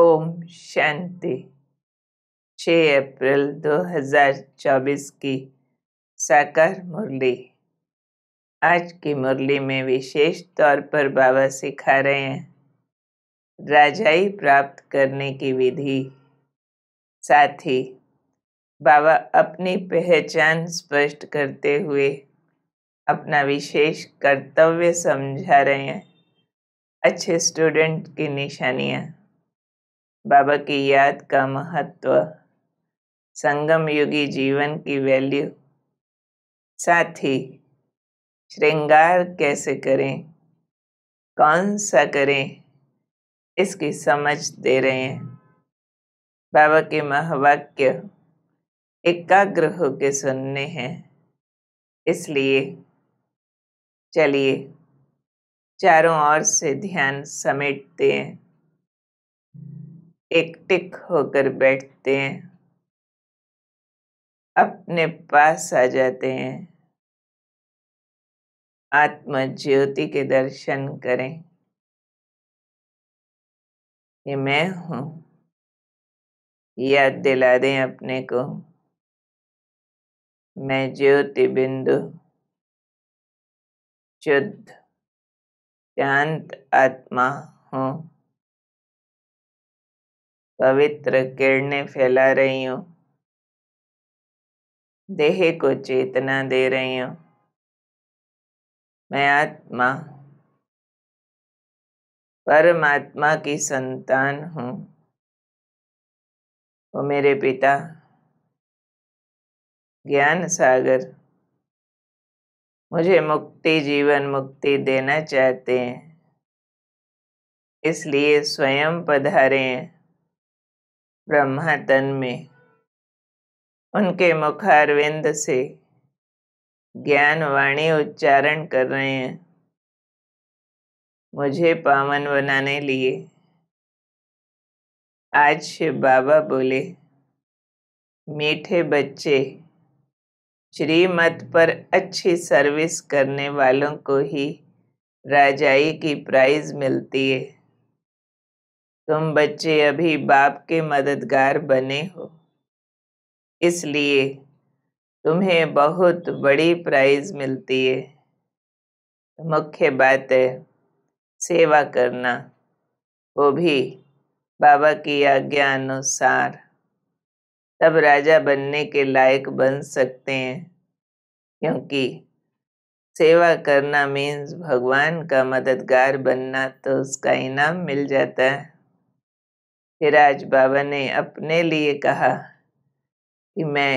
ओम शांति 6 अप्रैल 2024 की साकार मुरली आज की मुरली में विशेष तौर पर बाबा सिखा रहे हैं राजाई प्राप्त करने की विधि साथ ही बाबा अपनी पहचान स्पष्ट करते हुए अपना विशेष कर्तव्य समझा रहे हैं अच्छे स्टूडेंट की निशानियाँ बाबा की याद का महत्व संगम युगी जीवन की वैल्यू साथ ही श्रृंगार कैसे करें कौन सा करें इसकी समझ दे रहे हैं बाबा के महावाक्य एकाग्र होकर सुनने हैं इसलिए चलिए चारों ओर से ध्यान समेटते हैं एकटिक होकर बैठते हैं अपने पास आ जाते हैं आत्म ज्योति के दर्शन करें ये मैं हूँ याद दिला दें अपने को मैं ज्योति बिंदु शुद्ध शांत आत्मा हूँ पवित्र किरणें फैला रही हूँ देह को चेतना दे रही हूँ मैं आत्मा परमात्मा की संतान हूँ वो मेरे पिता ज्ञान सागर मुझे मुक्ति जीवन मुक्ति देना चाहते हैं इसलिए स्वयं पधारे हैं ब्रह्मातन में उनके मुखारविंद से ज्ञान वाणी उच्चारण कर रहे हैं मुझे पावन बनाने लिए आज शिव बाबा बोले मीठे बच्चे श्रीमत पर अच्छी सर्विस करने वालों को ही राजाई की प्राइज मिलती है तुम बच्चे अभी बाप के मददगार बने हो इसलिए तुम्हें बहुत बड़ी प्राइज मिलती है मुख्य बात है सेवा करना वो भी बाबा की आज्ञा अनुसार तब राजा बनने के लायक बन सकते हैं क्योंकि सेवा करना मीन्स भगवान का मददगार बनना तो उसका इनाम मिल जाता है हिराज बाबा ने अपने लिए कहा कि मैं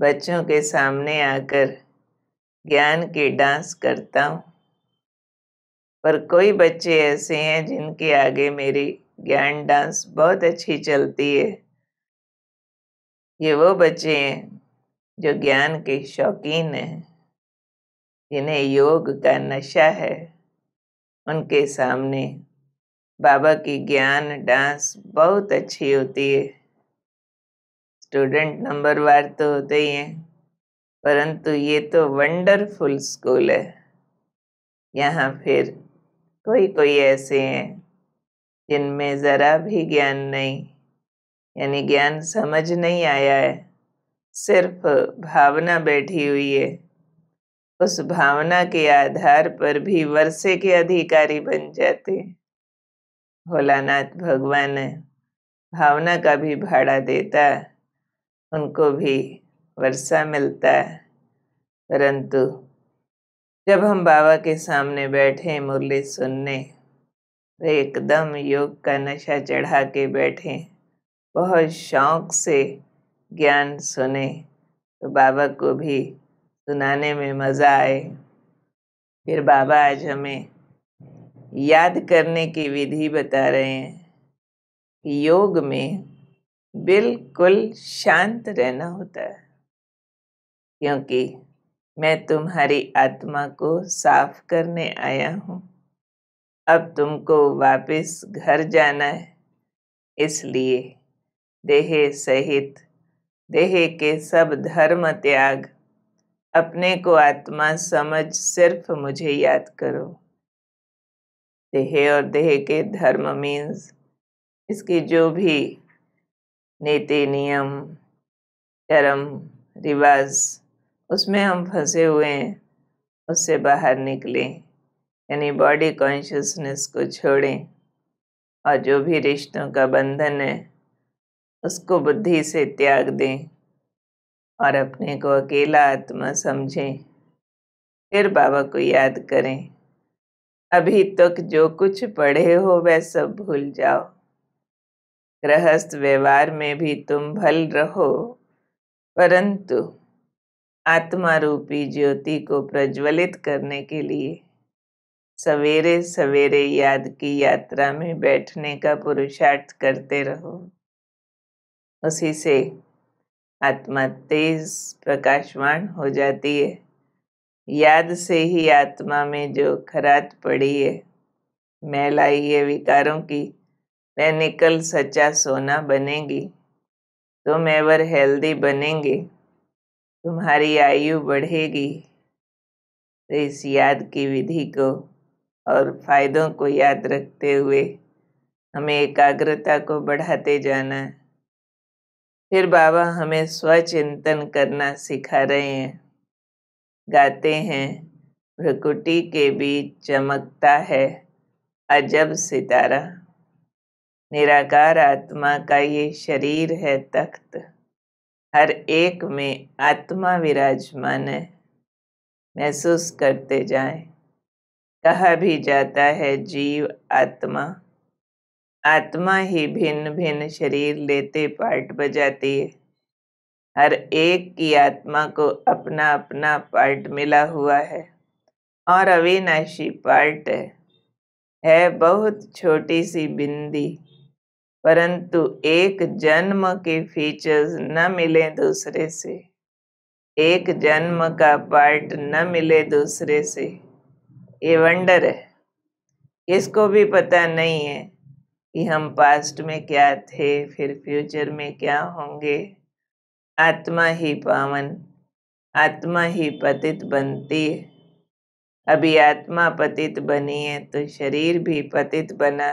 बच्चों के सामने आकर ज्ञान के डांस करता हूँ पर कोई बच्चे ऐसे हैं जिनके आगे मेरी ज्ञान डांस बहुत अच्छी चलती है ये वो बच्चे हैं जो ज्ञान के शौकीन हैं जिन्हें योग का नशा है उनके सामने बाबा की ज्ञान डांस बहुत अच्छी होती है स्टूडेंट नंबर वार तो होते ही हैं परंतु ये तो वंडरफुल स्कूल है यहाँ फिर कोई कोई ऐसे हैं जिनमें ज़रा भी ज्ञान नहीं यानी ज्ञान समझ नहीं आया है सिर्फ भावना बैठी हुई है उस भावना के आधार पर भी वर्षे के अधिकारी बन जाते हैं भोलानाथ भगवान भावना का भी भाड़ा देता उनको भी वर्षा मिलता परंतु जब हम बाबा के सामने बैठे मुरली सुनने तो एकदम योग का नशा चढ़ा के बैठे बहुत शौक से ज्ञान सुने तो बाबा को भी सुनाने में मज़ा आए फिर बाबा आज हमें याद करने की विधि बता रहे हैं योग में बिल्कुल शांत रहना होता है क्योंकि मैं तुम्हारी आत्मा को साफ करने आया हूँ अब तुमको वापस घर जाना है इसलिए देह सहित देह के सब धर्म त्याग अपने को आत्मा समझ सिर्फ मुझे याद करो देह और देह के धर्म मीन्स इसके जो भी नीति नियम कर्म रिवाज उसमें हम फंसे हुए हैं उससे बाहर निकलें यानी बॉडी कॉन्शियसनेस को छोड़ें और जो भी रिश्तों का बंधन है उसको बुद्धि से त्याग दें और अपने को अकेला आत्मा समझें फिर बाबा को याद करें अभी तक जो कुछ पढ़े हो वह सब भूल जाओ गृहस्थ व्यवहार में भी तुम भल रहो परंतु आत्मा रूपी ज्योति को प्रज्वलित करने के लिए सवेरे सवेरे याद की यात्रा में बैठने का पुरुषार्थ करते रहो उसी से आत्मा तेज प्रकाशवान हो जाती है याद से ही आत्मा में जो खरात पड़ी है मैल आई है विकारों की वह निकल सच्चा सोना बनेगी तुम एवर हेल्दी बनेंगे तुम्हारी आयु बढ़ेगी तो इस याद की विधि को और फायदों को याद रखते हुए हमें एकाग्रता को बढ़ाते जाना है फिर बाबा हमें स्वचिंतन करना सिखा रहे हैं गाते हैं भ्रकुटी के बीच चमकता है अजब सितारा निराकार आत्मा का ये शरीर है तख्त हर एक में आत्मा विराजमान है महसूस करते जाए कहा भी जाता है जीव आत्मा आत्मा ही भिन्न भिन्न शरीर लेते पार्ट बजाती है हर एक की आत्मा को अपना अपना पार्ट मिला हुआ है और अविनाशी पार्ट है है बहुत छोटी सी बिंदी परंतु एक जन्म के फीचर्स न मिले दूसरे से एक जन्म का पार्ट न मिले दूसरे से ये वंडर है इसको भी पता नहीं है कि हम पास्ट में क्या थे फिर फ्यूचर में क्या होंगे आत्मा ही पावन आत्मा ही पतित बनती है अभी आत्मा पतित बनी है तो शरीर भी पतित बना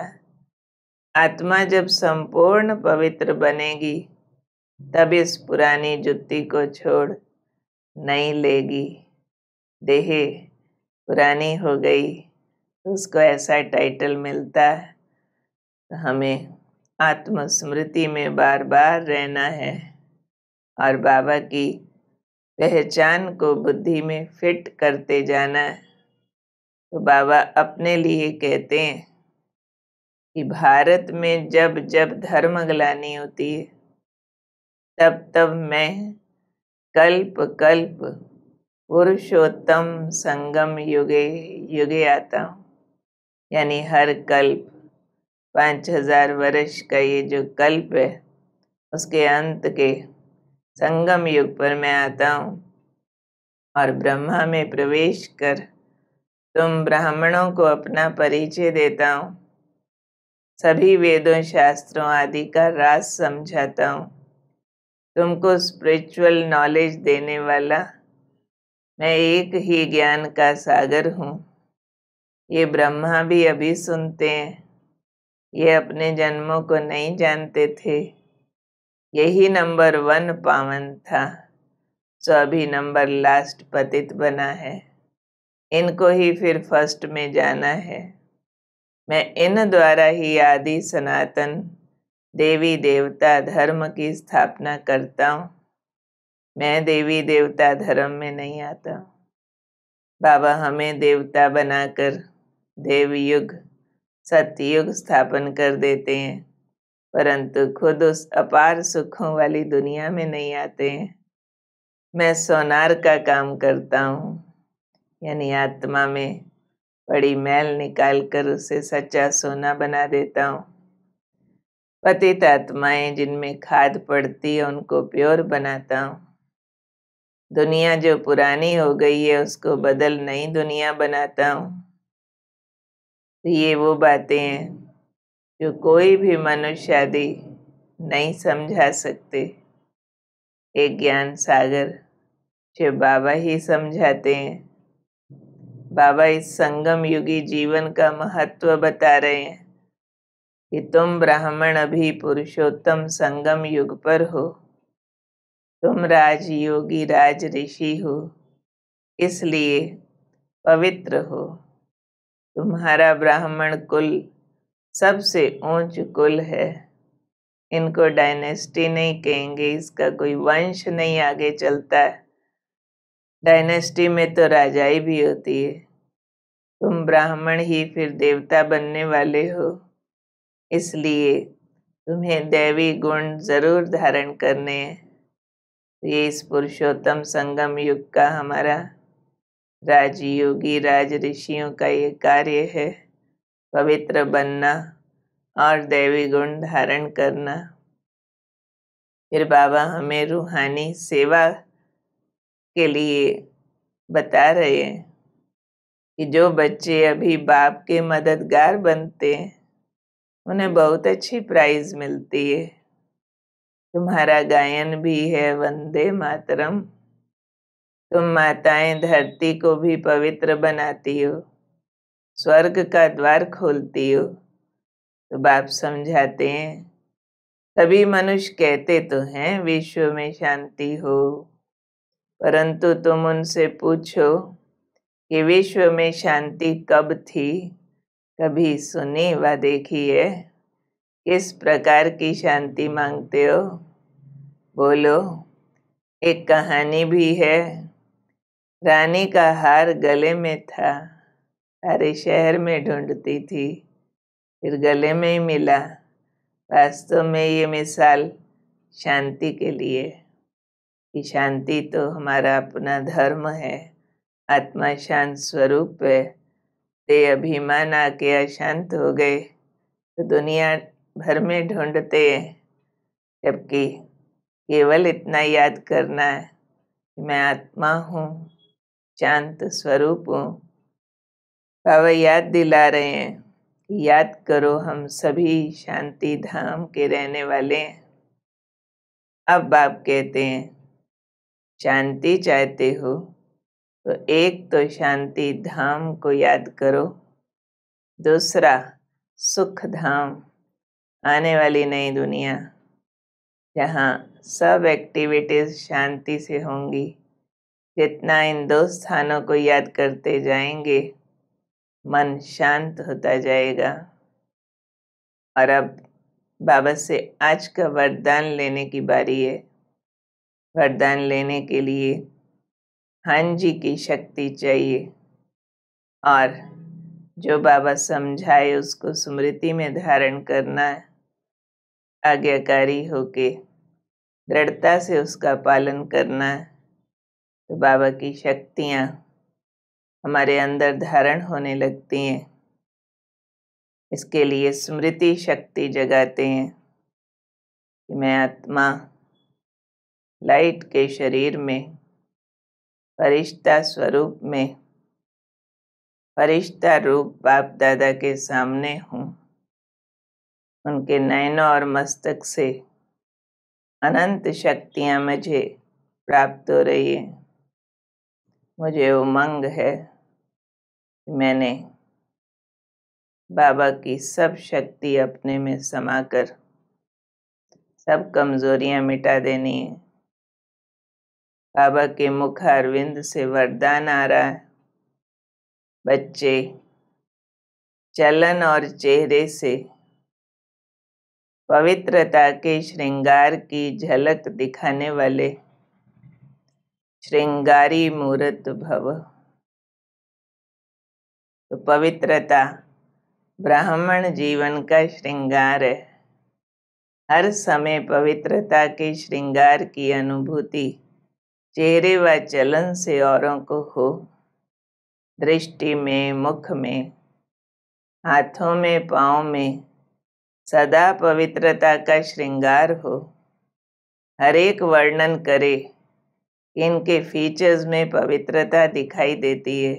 आत्मा जब संपूर्ण पवित्र बनेगी तब इस पुरानी जुत्ती को छोड़ नहीं लेगी देह पुरानी हो गई तो उसको ऐसा टाइटल मिलता है तो हमें आत्मस्मृति में बार बार रहना है और बाबा की पहचान को बुद्धि में फिट करते जाना तो बाबा अपने लिए कहते हैं कि भारत में जब जब धर्म ग्लानी होती है तब तब मैं कल्प कल्प पुरुषोत्तम संगम युगे युगे आता हूँ यानी हर कल्प पाँच हजार वर्ष का ये जो कल्प है उसके अंत के संगम युग पर मैं आता हूँ और ब्रह्मा में प्रवेश कर तुम ब्राह्मणों को अपना परिचय देता हूँ सभी वेदों शास्त्रों आदि का राज समझाता हूँ तुमको स्पिरिचुअल नॉलेज देने वाला मैं एक ही ज्ञान का सागर हूँ ये ब्रह्मा भी अभी सुनते हैं ये अपने जन्मों को नहीं जानते थे यही नंबर वन पावन था सो अभी नंबर लास्ट पतित बना है इनको ही फिर फर्स्ट में जाना है मैं इन द्वारा ही आदि सनातन देवी देवता धर्म की स्थापना करता हूँ मैं देवी देवता धर्म में नहीं आता बाबा हमें देवता बनाकर देवयुग सतयुग स्थापन कर देते हैं परंतु खुद उस अपार सुखों वाली दुनिया में नहीं आते हैं मैं सोनार का काम करता हूँ यानी आत्मा में बड़ी मैल निकाल कर उसे सच्चा सोना बना देता हूँ पतित आत्माएं जिनमें खाद पड़ती है उनको प्योर बनाता हूँ दुनिया जो पुरानी हो गई है उसको बदल नई दुनिया बनाता हूँ तो ये वो बातें हैं जो कोई भी मनुष्य आदि नहीं समझा सकते एक ज्ञान सागर जो बाबा ही समझाते हैं बाबा इस संगम युगी जीवन का महत्व बता रहे हैं कि तुम ब्राह्मण अभी पुरुषोत्तम संगम युग पर हो तुम राज योगी राज ऋषि हो इसलिए पवित्र हो तुम्हारा ब्राह्मण कुल सबसे ऊंच कुल है इनको डायनेस्टी नहीं कहेंगे इसका कोई वंश नहीं आगे चलता है डायनेस्टी में तो राजाई भी होती है तुम ब्राह्मण ही फिर देवता बनने वाले हो इसलिए तुम्हें दैवी गुण जरूर धारण करने हैं ये इस पुरुषोत्तम संगम युग का हमारा राजयोगी राज ऋषियों का ये कार्य है पवित्र बनना और दैवी गुण धारण करना फिर बाबा हमें रूहानी सेवा के लिए बता रहे हैं कि जो बच्चे अभी बाप के मददगार बनते हैं उन्हें बहुत अच्छी प्राइज मिलती है तुम्हारा गायन भी है वंदे मातरम तुम माताएं धरती को भी पवित्र बनाती हो स्वर्ग का द्वार खोलती हो तो बाप समझाते हैं सभी मनुष्य कहते तो हैं विश्व में शांति हो परंतु तुम उनसे पूछो कि विश्व में शांति कब थी कभी सुनी व देखी है किस प्रकार की शांति मांगते हो बोलो एक कहानी भी है रानी का हार गले में था सारे शहर में ढूंढती थी फिर गले में ही मिला वास्तव में ये मिसाल शांति के लिए कि शांति तो हमारा अपना धर्म है आत्मा शांत स्वरूप है ते अभिमान आके अशांत हो गए तो दुनिया भर में ढूंढते हैं जबकि केवल इतना याद करना है कि मैं आत्मा हूँ शांत स्वरूप हूँ बाबा याद दिला रहे हैं याद करो हम सभी शांति धाम के रहने वाले हैं अब बाप कहते हैं शांति चाहते हो तो एक तो शांति धाम को याद करो दूसरा सुख धाम आने वाली नई दुनिया जहाँ सब एक्टिविटीज़ शांति से होंगी जितना इन दो स्थानों को याद करते जाएंगे मन शांत होता जाएगा और अब बाबा से आज का वरदान लेने की बारी है वरदान लेने के लिए हाँ जी की शक्ति चाहिए और जो बाबा समझाए उसको स्मृति में धारण करना है आज्ञाकारी होके दृढ़ता से उसका पालन करना है तो बाबा की शक्तियाँ हमारे अंदर धारण होने लगती हैं इसके लिए स्मृति शक्ति जगाते हैं कि मैं आत्मा लाइट के शरीर में फरिश्ता स्वरूप में फरिश्ता रूप बाप दादा के सामने हूँ उनके नयनों और मस्तक से अनंत शक्तियाँ मुझे प्राप्त हो रही है मुझे उमंग है मैंने बाबा की सब शक्ति अपने में समाकर सब कमजोरियां मिटा देनी है बाबा के मुख अरविंद से वरदान आ रहा है बच्चे चलन और चेहरे से पवित्रता के श्रृंगार की झलक दिखाने वाले श्रृंगारी मूर्त भव तो पवित्रता ब्राह्मण जीवन का श्रृंगार है हर समय पवित्रता के श्रृंगार की अनुभूति चेहरे व चलन से औरों को हो दृष्टि में मुख में हाथों में पाँव में सदा पवित्रता का श्रृंगार हो हर एक वर्णन करे इनके फीचर्स में पवित्रता दिखाई देती है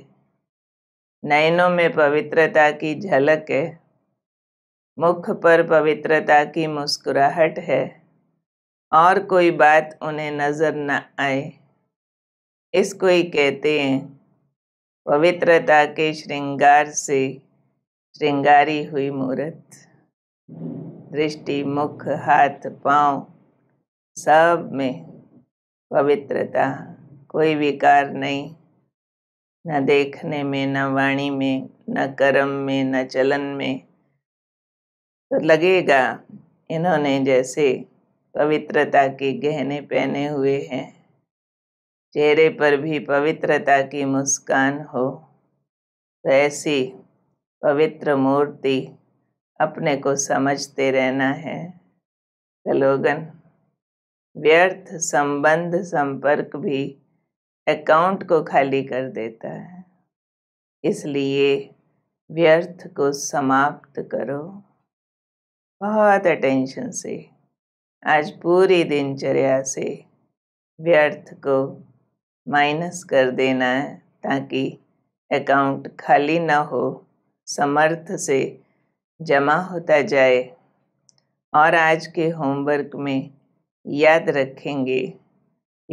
नयनों में पवित्रता की झलक है मुख पर पवित्रता की मुस्कुराहट है और कोई बात उन्हें नज़र न आए इसको ही कहते हैं पवित्रता के श्रृंगार से श्रृंगारी हुई मूर्त दृष्टि मुख हाथ पांव सब में पवित्रता कोई विकार नहीं न देखने में न वाणी में न कर्म में न चलन में तो लगेगा इन्होंने जैसे पवित्रता के गहने पहने हुए हैं चेहरे पर भी पवित्रता की मुस्कान हो तो ऐसी पवित्र मूर्ति अपने को समझते रहना है स्लोगन व्यर्थ संबंध संपर्क भी अकाउंट को खाली कर देता है इसलिए व्यर्थ को समाप्त करो बहुत अटेंशन से आज पूरी दिनचर्या से व्यर्थ को माइनस कर देना है ताकि अकाउंट खाली ना हो समर्थ से जमा होता जाए और आज के होमवर्क में याद रखेंगे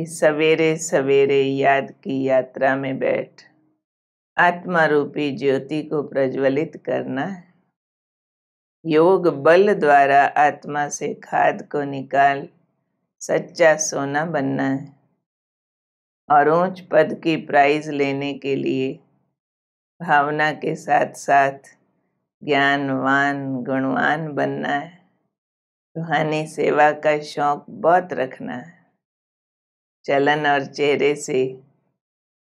इस सवेरे सवेरे याद की यात्रा में बैठ आत्मा रूपी ज्योति को प्रज्वलित करना है योग बल द्वारा आत्मा से खाद को निकाल सच्चा सोना बनना है और ऊंच पद की प्राइज लेने के लिए भावना के साथ साथ ज्ञानवान गुणवान बनना है रूहानी सेवा का शौक बहुत रखना है चलन और चेहरे से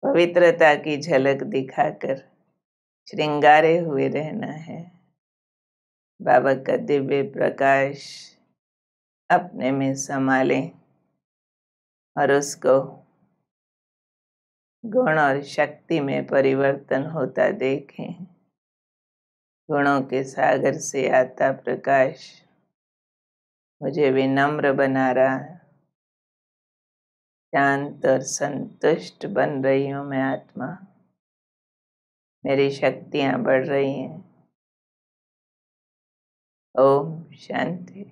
पवित्रता की झलक दिखाकर श्रृंगारे हुए रहना है बाबा का दिव्य प्रकाश अपने में संभालें और उसको गुण और शक्ति में परिवर्तन होता देखें गुणों के सागर से आता प्रकाश मुझे विनम्र बना रहा है शांत और संतुष्ट बन रही हूँ मैं आत्मा मेरी शक्तियाँ बढ़ रही हैं ओम शांति